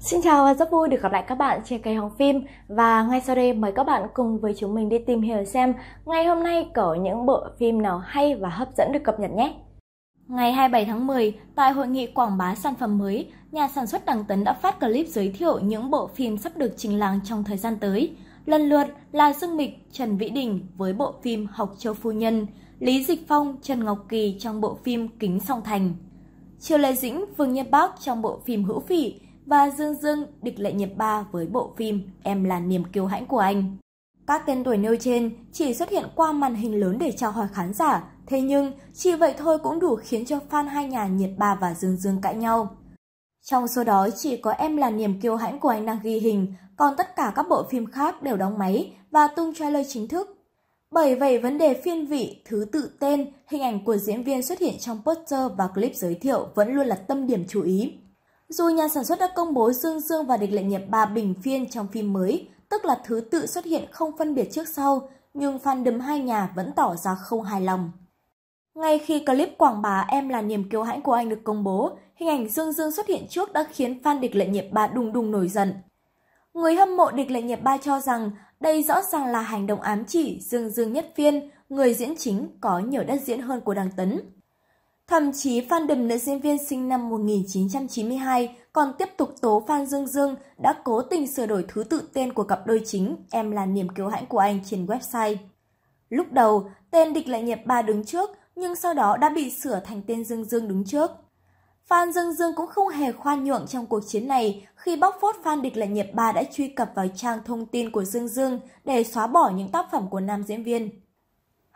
Xin chào và rất vui được gặp lại các bạn trên kênh Hóng Phim và ngay sau đây mời các bạn cùng với chúng mình đi tìm hiểu xem ngày hôm nay có những bộ phim nào hay và hấp dẫn được cập nhật nhé. Ngày 27 tháng 10, tại hội nghị quảng bá sản phẩm mới, nhà sản xuất Đằng Tấn đã phát clip giới thiệu những bộ phim sắp được trình làng trong thời gian tới. Lần lượt là Dương Mịch, Trần Vĩ Đình với bộ phim Học Châu Phu Nhân, Lý Dịch Phong, Trần Ngọc Kỳ trong bộ phim Kính Song Thành. Triều Lê Dĩnh, Vương Nhân Bác trong bộ phim Hữu Phỉ và Dương Dương địch lệ nhiệt ba với bộ phim Em là niềm kiêu hãnh của anh. Các tên tuổi nêu trên chỉ xuất hiện qua màn hình lớn để chào hỏi khán giả, thế nhưng chỉ vậy thôi cũng đủ khiến cho fan hai nhà Nhiệt Ba và Dương Dương cãi nhau. Trong số đó chỉ có Em là niềm kiêu hãnh của anh đang ghi hình, còn tất cả các bộ phim khác đều đóng máy và tung trailer chính thức. Bởi vậy vấn đề phiên vị, thứ tự tên, hình ảnh của diễn viên xuất hiện trong poster và clip giới thiệu vẫn luôn là tâm điểm chú ý. Dù nhà sản xuất đã công bố Dương Dương và địch lệ nghiệp bà Bình Phiên trong phim mới, tức là thứ tự xuất hiện không phân biệt trước sau, nhưng fan fandom hai nhà vẫn tỏ ra không hài lòng. Ngay khi clip quảng bá Em là niềm kiêu hãnh của anh được công bố, hình ảnh Dương Dương xuất hiện trước đã khiến fan địch lệ nhiệp ba đùng đùng nổi giận. Người hâm mộ địch lệ nhiệp ba cho rằng đây rõ ràng là hành động ám chỉ Dương Dương nhất phiên, người diễn chính có nhiều đất diễn hơn của Đăng Tấn. Thậm chí fan đầm nữ diễn viên sinh năm 1992 còn tiếp tục tố Phan Dương Dương đã cố tình sửa đổi thứ tự tên của cặp đôi chính Em là niềm kiêu hãnh của anh trên website. Lúc đầu, tên địch lại nhập ba đứng trước, nhưng sau đó đã bị sửa thành tên Dương Dương đứng trước. Phan Dương Dương cũng không hề khoan nhượng trong cuộc chiến này khi bóc phốt Phan Địch Lệnh Nhật Ba đã truy cập vào trang thông tin của Dương Dương để xóa bỏ những tác phẩm của nam diễn viên.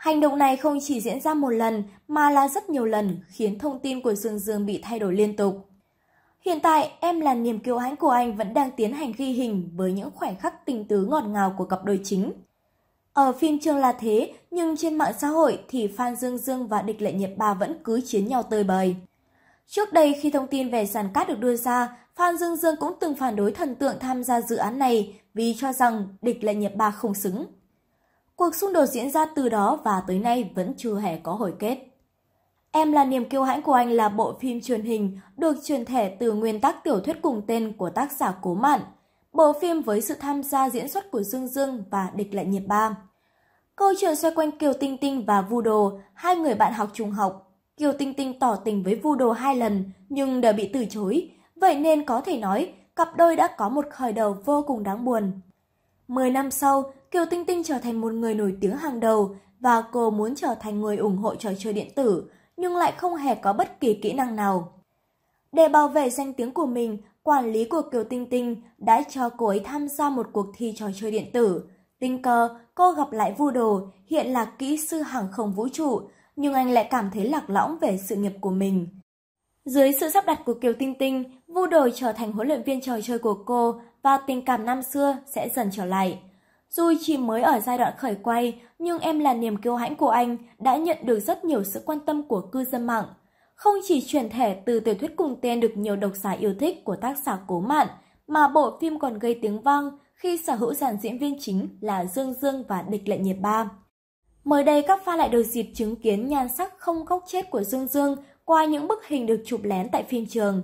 Hành động này không chỉ diễn ra một lần mà là rất nhiều lần khiến thông tin của Dương Dương bị thay đổi liên tục. Hiện tại, em là niềm kiêu hãnh của anh vẫn đang tiến hành ghi hình với những khoảnh khắc tình tứ ngọt ngào của cặp đôi chính. Ở phim trường là thế, nhưng trên mạng xã hội thì Phan Dương Dương và địch lệ Nhiệt Ba vẫn cứ chiến nhau tơi bời. Trước đây khi thông tin về sàn cát được đưa ra, Phan Dương Dương cũng từng phản đối thần tượng tham gia dự án này vì cho rằng địch lệ Nhiệt Ba không xứng. Cuộc xung đột diễn ra từ đó và tới nay vẫn chưa hề có hồi kết. Em là niềm kiêu hãnh của anh là bộ phim truyền hình được truyền thể từ nguyên tác tiểu thuyết cùng tên của tác giả Cố Mạn. Bộ phim với sự tham gia diễn xuất của Dương Dương và địch lại nhiệt ba. Câu chuyện xoay quanh Kiều Tinh Tinh và Vu Đồ, hai người bạn học trung học. Kiều Tinh Tinh tỏ tình với Vu Đồ hai lần nhưng đều bị từ chối, vậy nên có thể nói cặp đôi đã có một khởi đầu vô cùng đáng buồn. Mười năm sau, Kiều Tinh Tinh trở thành một người nổi tiếng hàng đầu và cô muốn trở thành người ủng hộ trò chơi điện tử nhưng lại không hề có bất kỳ kỹ năng nào. Để bảo vệ danh tiếng của mình, quản lý của Kiều Tinh Tinh đã cho cô ấy tham gia một cuộc thi trò chơi điện tử. Tình cờ, cô gặp lại Vu Đồ, hiện là kỹ sư hàng không vũ trụ, nhưng anh lại cảm thấy lạc lõng về sự nghiệp của mình. Dưới sự sắp đặt của Kiều Tinh Tinh, Vu Đồ trở thành huấn luyện viên trò chơi của cô và tình cảm năm xưa sẽ dần trở lại. Dù chỉ mới ở giai đoạn khởi quay, nhưng em là niềm kiêu hãnh của anh, đã nhận được rất nhiều sự quan tâm của cư dân mạng. Không chỉ truyền thể từ tiểu thuyết cùng tên được nhiều độc giả yêu thích của tác giả Cố Mạn, mà bộ phim còn gây tiếng vang khi sở hữu dàn diễn viên chính là Dương Dương và Địch Lệ Nhiệt Ba. Mới đây các fan lại được dịp chứng kiến nhan sắc không góc chết của Dương Dương qua những bức hình được chụp lén tại phim trường.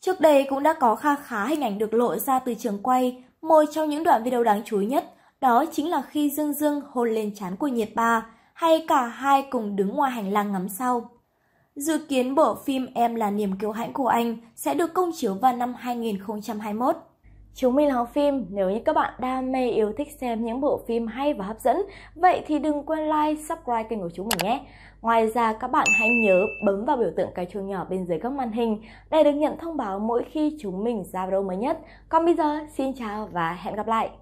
Trước đây cũng đã có kha khá hình ảnh được lộ ra từ trường quay, một trong những đoạn video đáng chú ý nhất đó chính là khi Dương Dương hôn lên trán của nhiệt ba, hay cả hai cùng đứng ngoài hành lang ngắm sau. Dự kiến bộ phim Em là niềm kiêu hãnh của anh sẽ được công chiếu vào năm 2021. Chúng mình là Hóng Phim, nếu như các bạn đam mê yêu thích xem những bộ phim hay và hấp dẫn, vậy thì đừng quên like, subscribe kênh của chúng mình nhé. Ngoài ra các bạn hãy nhớ bấm vào biểu tượng cái chuông nhỏ bên dưới góc màn hình để được nhận thông báo mỗi khi chúng mình ra video mới nhất. Còn bây giờ, xin chào và hẹn gặp lại!